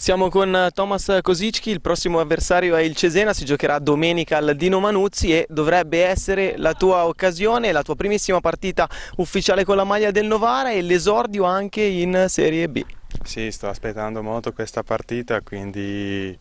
Siamo con eh, Thomas Kosicki, il prossimo avversario è il Cesena, si giocherà domenica al Dino Manuzzi e dovrebbe essere la tua occasione, la tua primissima partita ufficiale con la maglia del Novara e l'esordio anche in Serie B. Sì, sto aspettando molto questa partita, quindi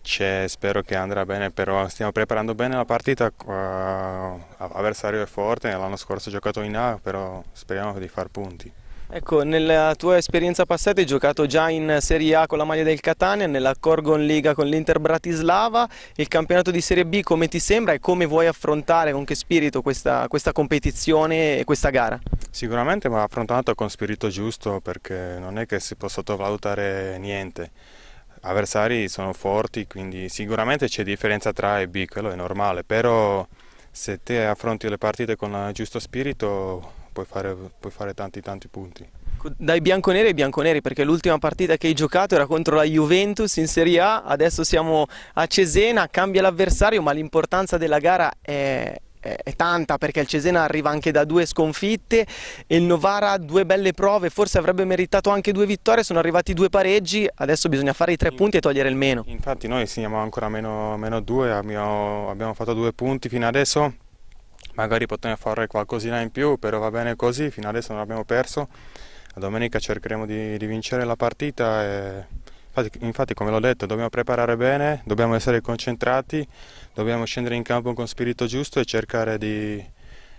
spero che andrà bene, però stiamo preparando bene la partita, l'avversario eh, è forte, l'anno scorso ha giocato in A, però speriamo di far punti. Ecco, nella tua esperienza passata hai giocato già in Serie A con la maglia del Catania, nella Corgon Liga con l'Inter Bratislava, il campionato di Serie B come ti sembra e come vuoi affrontare, con che spirito questa, questa competizione e questa gara? Sicuramente va affrontato con spirito giusto perché non è che si può sottovalutare niente avversari sono forti, quindi sicuramente c'è differenza tra A e B, quello è normale, però se te affronti le partite con il giusto spirito puoi fare, puoi fare tanti tanti punti. Dai bianconeri ai bianconeri perché l'ultima partita che hai giocato era contro la Juventus in Serie A, adesso siamo a Cesena, cambia l'avversario ma l'importanza della gara è, è, è, tanta perché il Cesena arriva anche da due sconfitte e il Novara due belle prove, forse avrebbe meritato anche due vittorie, sono arrivati due pareggi, adesso bisogna fare i tre punti e togliere il meno. Infatti noi siamo ancora meno, meno due, abbiamo, abbiamo fatto due punti fino adesso magari potevamo fare qualcosina in più, però va bene così, fino adesso non abbiamo perso, la domenica cercheremo di, di vincere la partita. E... Infatti, infatti, come l'ho detto, dobbiamo preparare bene, dobbiamo essere concentrati, dobbiamo scendere in campo con spirito giusto e cercare di,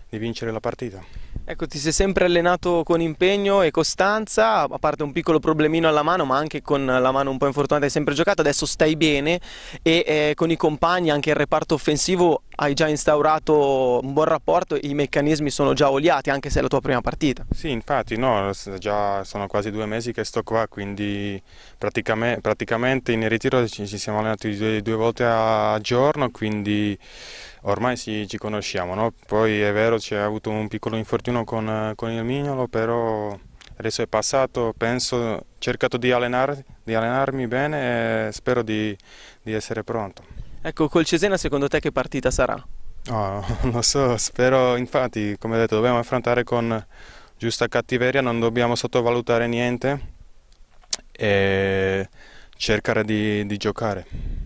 di vincere la partita. Ecco, ti sei sempre allenato con impegno e costanza, a parte un piccolo problemino alla mano, ma anche con la mano un po' infortunata hai sempre giocato, adesso stai bene e eh, con i compagni, anche il reparto offensivo hai già instaurato un buon rapporto i meccanismi sono già oliati, anche se è la tua prima partita. Sì, infatti, no, già sono quasi due mesi che sto qua, quindi praticamente, praticamente in ritiro ci, ci siamo allenati due, due volte al giorno, quindi ormai sì, ci conosciamo. No? Poi è vero, c'è avuto un piccolo infortunio con, con il Mignolo, però adesso è passato, penso, ho cercato di, allenare, di allenarmi bene e spero di, di essere pronto. Ecco, col Cesena secondo te che partita sarà? Oh, non lo so, spero, infatti, come detto, dobbiamo affrontare con giusta cattiveria, non dobbiamo sottovalutare niente e cercare di, di giocare.